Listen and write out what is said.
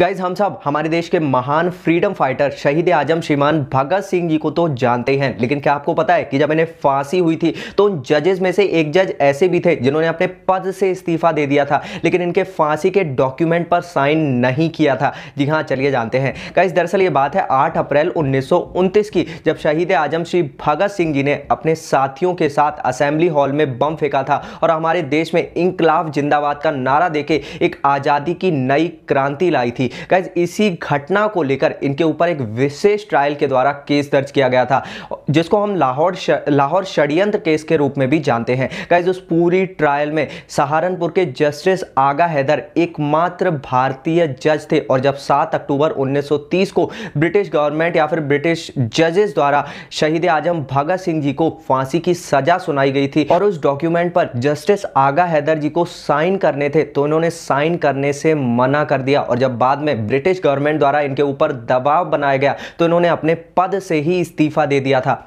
guys हम सब हमारे देश के महान फ्रीडम फाइटर शहीद आजम श्रीमान भगत सिंह जी को तो जानते हैं लेकिन क्या आपको पता है कि जब इन्हें फांसी हुई थी तो उन जजेस में से एक जज ऐसे भी थे जिन्होंने अपने पद से इस्तीफा दे दिया था लेकिन इनके फांसी के डॉक्यूमेंट पर साइन नहीं किया था जी हाँ चलिए जानते हैं गाइज दरअसल ये बात है आठ अप्रैल उन्नीस की जब शहीद आजम श्री भगत सिंह जी ने अपने साथियों के साथ असेंबली हॉल में बम फेंका था और हमारे देश में इंकलाफ जिंदाबाद का नारा देके एक आज़ादी की नई क्रांति लाई थी थी गाइज इसी घटना को लेकर इनके ऊपर एक विशेष ट्रायल के द्वारा केस दर्ज किया गया था जिसको हम लाहौर श, लाहौर षडयंत्र केस के रूप में भी जानते हैं गाइज उस पूरी ट्रायल में सहारनपुर के जस्टिस आगा हैदर एकमात्र भारतीय जज थे और जब 7 अक्टूबर 1930 को ब्रिटिश गवर्नमेंट या फिर ब्रिटिश जजेस द्वारा शहीद आजम भगत सिंह जी को फांसी की सजा सुनाई गई थी और उस डॉक्यूमेंट पर जस्टिस आगा हैदर जी को साइन करने थे तो उन्होंने साइन करने से मना कर दिया और जब बाद में ब्रिटिश गवर्नमेंट द्वारा इनके ऊपर दबाव बनाया गया तो इन्होंने अपने पद से ही इस्तीफा दे दिया था